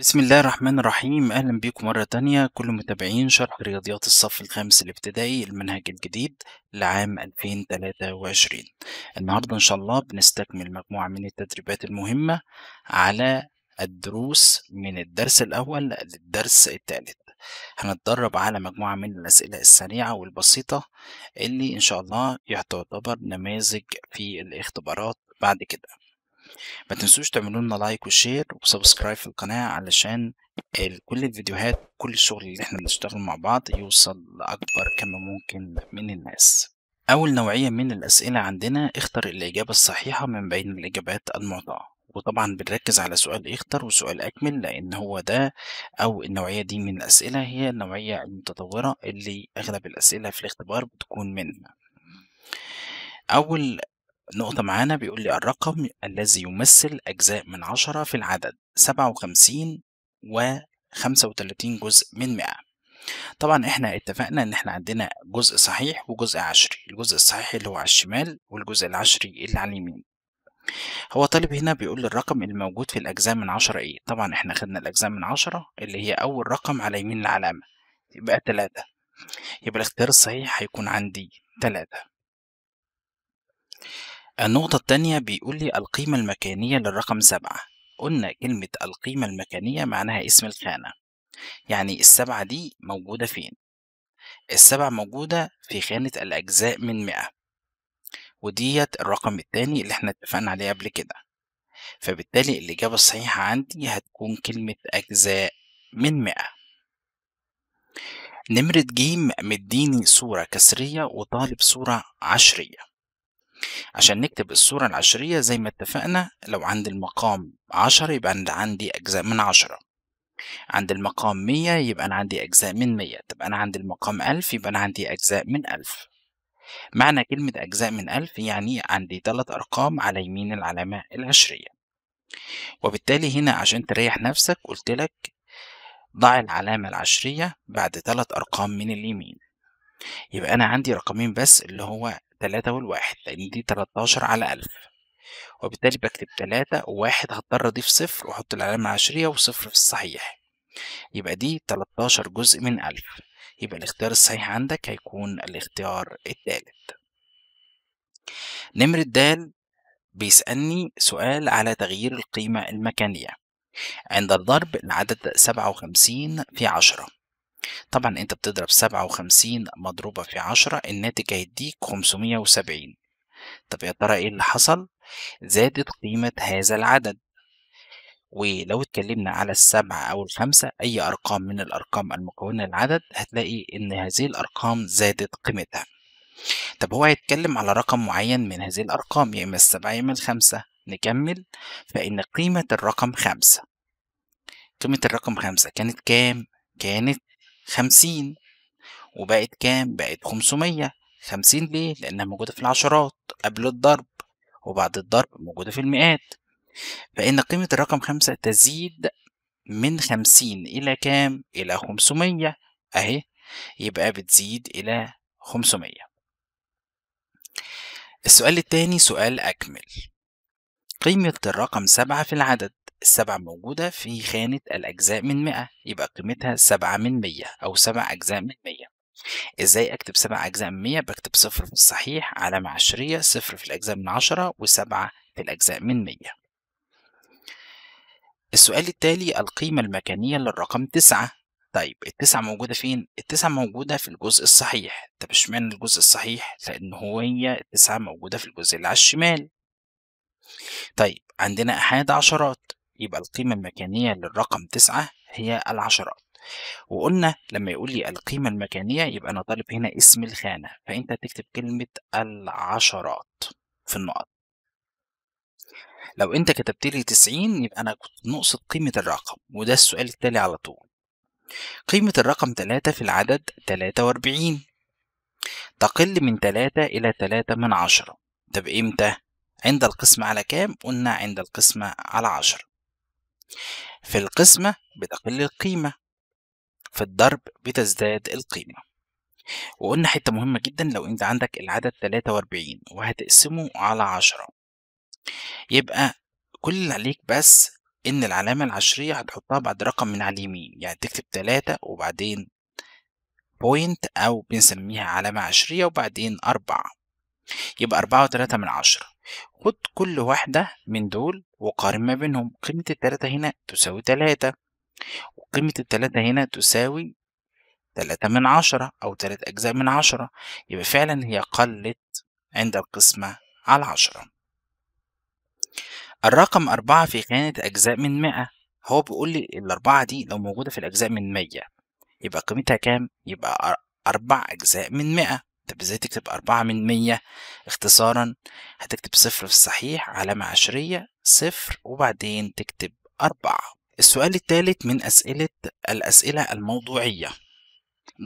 بسم الله الرحمن الرحيم أهلا بيكم مرة تانية كل متابعين شرح رياضيات الصف الخامس الابتدائي المنهج الجديد لعام 2023 النهاردة إن شاء الله بنستكمل مجموعة من التدريبات المهمة على الدروس من الدرس الأول للدرس الثالث هنتدرب على مجموعة من الأسئلة السريعة والبسيطة اللي إن شاء الله تعتبر نماذج في الاختبارات بعد كده ما تنسوش تعملوا لنا لايك وشير وسبسكرايب في القناه علشان كل الفيديوهات كل الشغل اللي احنا بنشتغله مع بعض يوصل لاكبر كم ممكن من الناس اول نوعيه من الاسئله عندنا اختر الاجابه الصحيحه من بين الاجابات المعطاه وطبعا بنركز على سؤال اختر وسؤال اكمل لان هو ده او النوعيه دي من الاسئله هي النوعيه المتطوره اللي اغلب الاسئله في الاختبار بتكون منها اول النقطة معانا بيقول لي الرقم الذي يمثل أجزاء من عشرة في العدد سبعة وخمسين وخمسة وتلاتين جزء من مئة طبعا احنا اتفقنا ان احنا عندنا جزء صحيح وجزء عشري الجزء الصحيح اللي هو على الشمال والجزء العشري اللي على اليمين هو طالب هنا بيقول لي الرقم الموجود في الأجزاء من عشرة إيه؟ طبعا إحنا خدنا الأجزاء من عشرة اللي هي أول رقم على يمين العلامة يبقى تلاتة يبقى الاختيار الصحيح هيكون عندي تلاتة النقطة التانية بيقول لي القيمة المكانية للرقم سبعة قلنا كلمة القيمة المكانية معناها اسم الخانة يعني السبعة دي موجودة فين السبعة موجودة في خانة الأجزاء من مئة وديت الرقم التاني اللي احنا اتفقنا عليه قبل كده فبالتالي الإجابة الصحيحة عندي هتكون كلمة أجزاء من مئة نمرة جيم مديني صورة كسرية وطالب صورة عشرية عشان نكتب الصورة العشرية زي ما اتفقنا لو عند المقام عشرة يبقى أنا عندي أجزاء من عشرة عند المقام مية يبقى أنا عندي أجزاء من مية طب أنا عند المقام ألف يبقى أنا عندي أجزاء من ألف معنى كلمة أجزاء من ألف يعني عندي تلات أرقام على يمين العلامة العشرية وبالتالي هنا عشان تريح نفسك قلت لك ضع العلامة العشرية بعد تلات أرقام من اليمين يبقى أنا عندي رقمين بس اللي هو 3 والواحد لأن دي 13 على 1000 وبالتالي بكتب 3 وواحد هضطر أضيف صفر وأحط العلامة العشرية وصفر في الصحيح يبقى دي 13 جزء من 1000 يبقى الاختيار الصحيح عندك هيكون الاختيار الثالث نمرة د بيسألني سؤال على تغيير القيمة المكانية عند الضرب العدد 57 في 10 طبعا انت بتضرب سبعة وخمسين مضروبة في عشرة الناتج هيديك خمسمية وسبعين طب يا ترى ايه اللي حصل زادت قيمة هذا العدد ولو اتكلمنا على السبعة أو الخمسة أي أرقام من الأرقام المكونة للعدد هتلاقي إن هذه الأرقام زادت قيمتها طب هو هيتكلم على رقم معين من هذه الأرقام يا إما السبعة يا إما الخمسة نكمل فإن قيمة الرقم خمسة قيمة الرقم خمسة كانت كام؟ كانت خمسين وبقت كام بقت خمسمية خمسين ليه لأنها موجودة في العشرات قبل الضرب وبعد الضرب موجودة في المئات فإن قيمة الرقم خمسة تزيد من خمسين إلى كام إلى خمسمية أهي يبقى بتزيد إلى خمسمية السؤال التاني سؤال أكمل قيمة الرقم سبعة في العدد السبعة موجودة في خانة الأجزاء من مئة يبقى قيمتها سبعة من مية أو سبع أجزاء من مية إزاي أكتب سبع أجزاء من مية بكتب صفر في الصحيح علامة عشرية صفر في الأجزاء من عشرة وسبعة في الأجزاء من مية السؤال التالي القيمة المكانية للرقم تسعة طيب التسعة موجودة فين؟ التسعة موجودة في الجزء الصحيح طب اشمعنى الجزء الصحيح؟ لأن هو هي التسعة موجودة في الجزء اللي على الشمال طيب عندنا أحد عشرات يبقى القيمة المكانية للرقم تسعة هي العشرات وقلنا لما يقول لي القيمة المكانية يبقى أنا طالب هنا اسم الخانة فأنت هتكتب كلمة العشرات في النقط لو أنت كتبت لي تسعين يبقى أنا كنت نقصد قيمة الرقم وده السؤال التالي على طول قيمة الرقم تلاتة في العدد تلاتة وأربعين تقل من تلاتة إلى تلاتة من عشرة طب إمتى؟ عند القسمة على كام؟ قلنا عند القسمة على عشرة في القسمة بتقل القيمة في الضرب بتزداد القيمة وقلنا حتة مهمة جدا لو انت عندك العدد 43 وهتقسمه على 10 يبقى كل اللي عليك بس ان العلامة العشرية هتحطها بعد رقم من على اليمين يعني تكتب 3 وبعدين بوينت او بنسميها علامة عشرية وبعدين 4 يبقى 4 و3 من 10 خد كل واحدة من دول وقارن ما بينهم قيمة التلاتة هنا تساوي تلاتة وقيمة التلاتة هنا تساوي تلاتة من عشرة أو تلات أجزاء من عشرة يبقى فعلا هي قلت عند القسمة على عشرة الرقم أربعة في خانة أجزاء من مئة هو بيقول لي الأربعة دي لو موجودة في الأجزاء من مية يبقى قيمتها كام؟ يبقى أربع أجزاء من مئة طب ازاي تكتب أربعة من مية اختصارا هتكتب صفر في الصحيح علامة عشرية صفر وبعدين تكتب أربعة السؤال الثالث من أسئلة الأسئلة الموضوعية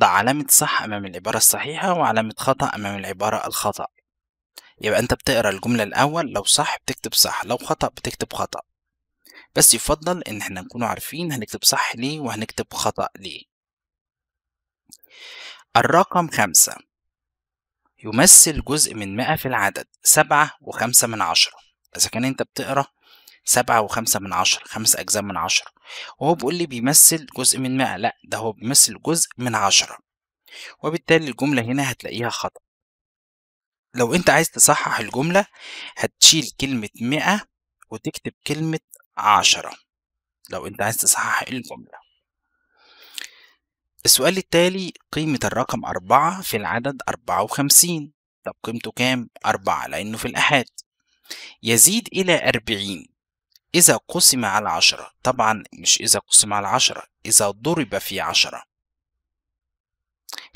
ضع علامة صح أمام العبارة الصحيحة وعلامة خطأ أمام العبارة الخطأ يبقى أنت بتقرأ الجملة الأول لو صح بتكتب صح لو خطأ بتكتب خطأ بس يفضل إن احنا نكون عارفين هنكتب صح ليه وهنكتب خطأ ليه الرقم خمسة يمثل جزء من مئة في العدد سبعة وخمسة من عشرة إذا كان أنت بتقرأ سبعة وخمسة من عشرة خمس أجزاء من عشرة وهو بيقول لي بيمثل جزء من مئة لأ ده هو بيمثل جزء من عشرة وبالتالي الجملة هنا هتلاقيها خطأ لو أنت عايز تصحح الجملة هتشيل كلمة مئة وتكتب كلمة عشرة لو أنت عايز تصحح الجملة السؤال التالي قيمة الرقم أربعة في العدد أربعة وخمسين طب قيمته كام؟ أربعة لأنه في الأحاد يزيد إلى أربعين إذا قسم على عشرة طبعا مش إذا قسم على عشرة إذا ضرب في عشرة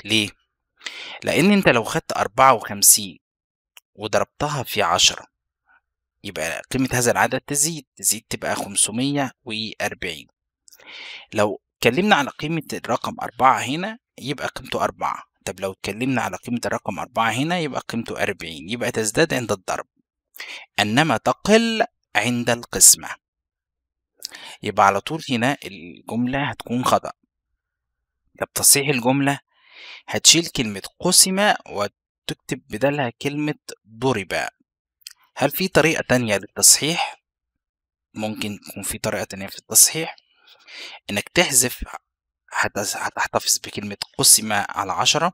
ليه؟ لأن أنت لو خدت أربعة وخمسين وضربتها في عشرة يبقى قيمة هذا العدد تزيد تزيد تبقى خمسمية وأربعين لو اتكلمنا على قيمة الرقم أربعة هنا يبقى قيمته أربعة طب لو اتكلمنا على قيمة الرقم أربعة هنا يبقى قيمته أربعين يبقى تزداد عند الضرب إنما تقل عند القسمة يبقى على طول هنا الجملة هتكون خطأ طب تصحيح الجملة هتشيل كلمة قسم وتكتب بدلها كلمة ضرب هل في طريقة تانية للتصحيح؟ ممكن يكون في طريقة تانية في التصحيح انك تحذف هتحتفظ بكلمة قسم على عشرة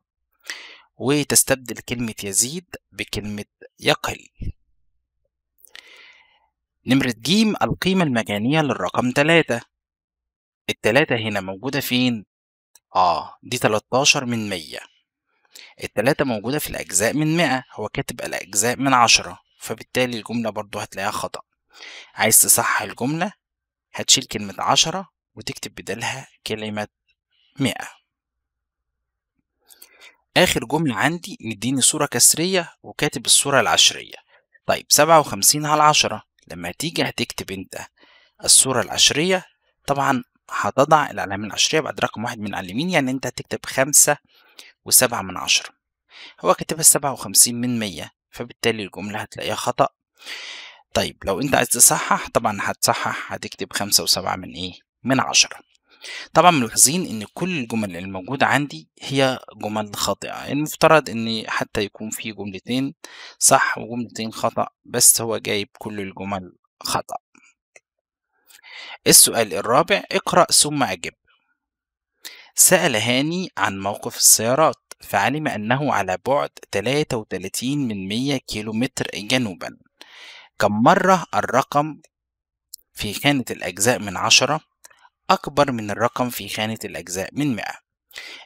وتستبدل كلمة يزيد بكلمة يقل نمرة ج القيمة المجانية للرقم تلاتة التلاتة هنا موجودة فين؟ آه دي تلاتاشر من مية التلاتة موجودة في الأجزاء من مئة هو كاتب الأجزاء من عشرة فبالتالي الجملة برضو هتلاقيها خطأ عايز تصحح الجملة هتشيل كلمة عشرة وتكتب بدلها كلمة مئة آخر جملة عندي مديني صورة كسرية وكاتب الصورة العشرية طيب سبعة وخمسين على عشرة لما تيجي هتكتب انت الصورة العشرية طبعا هتضع الأعلام العشرية بعد رقم واحد من على اليمين يعني انت هتكتب خمسة وسبعة من عشرة هو كاتبها سبعة وخمسين من مية فبالتالي الجملة هتلاقيها خطأ طيب لو انت عايز تصحح طبعا هتصحح هتكتب خمسة وسبعة من ايه من عشرة طبعا ملاحظين ان كل الجمل الموجودة عندي هي جمل خاطئة المفترض ان حتى يكون في جملتين صح وجملتين خطأ بس هو جايب كل الجمل خطأ السؤال الرابع اقرأ ثم أجب سأل هاني عن موقف السيارات فعلم أنه على بعد 33 من 100 كيلومتر جنوبا كم مرة الرقم في خانة الأجزاء من عشرة أكبر من الرقم في خانة الأجزاء من 100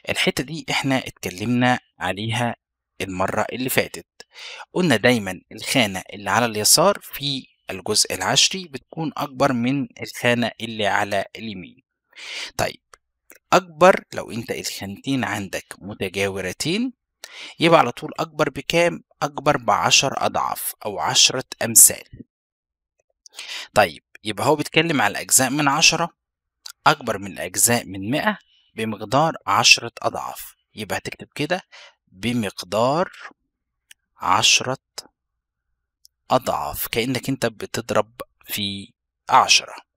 الحتة دي إحنا اتكلمنا عليها المرة اللي فاتت قلنا دايما الخانة اللي على اليسار في الجزء العشري بتكون أكبر من الخانة اللي على اليمين طيب أكبر لو أنت الخانتين عندك متجاورتين يبقى على طول أكبر بكام؟ أكبر بعشر أضعاف أو عشرة أمثال طيب يبقى هو بيتكلم على الأجزاء من عشرة أكبر من الأجزاء من 100 بمقدار 10 أضعاف يبقى هتكتب كده بمقدار 10 أضعاف كأنك أنت بتضرب في عشرة